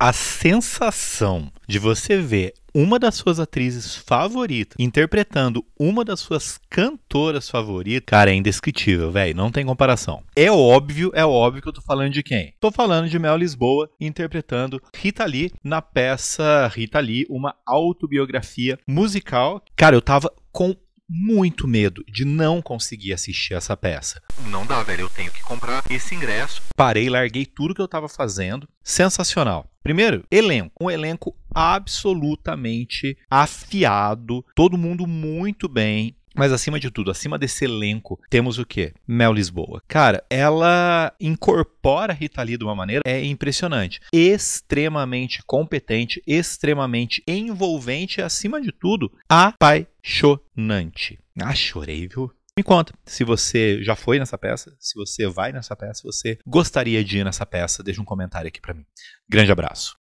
a sensação de você ver uma das suas atrizes favoritas interpretando uma das suas cantoras favoritas, cara, é indescritível, velho, não tem comparação. É óbvio, é óbvio que eu tô falando de quem? Tô falando de Mel Lisboa interpretando Rita Lee na peça Rita Lee, uma autobiografia musical. Cara, eu tava com muito medo de não conseguir assistir essa peça. Não dá, velho, eu tenho que comprar esse ingresso. Parei, larguei tudo que eu estava fazendo. Sensacional. Primeiro, elenco. Um elenco absolutamente afiado, todo mundo muito bem, mas acima de tudo, acima desse elenco, temos o quê? Mel Lisboa. Cara, ela incorpora a Rita Lee de uma maneira é impressionante. Extremamente competente, extremamente envolvente, acima de tudo, apaixonante. Ah, chorei, viu? Me conta se você já foi nessa peça, se você vai nessa peça, se você gostaria de ir nessa peça, deixa um comentário aqui para mim. Grande abraço.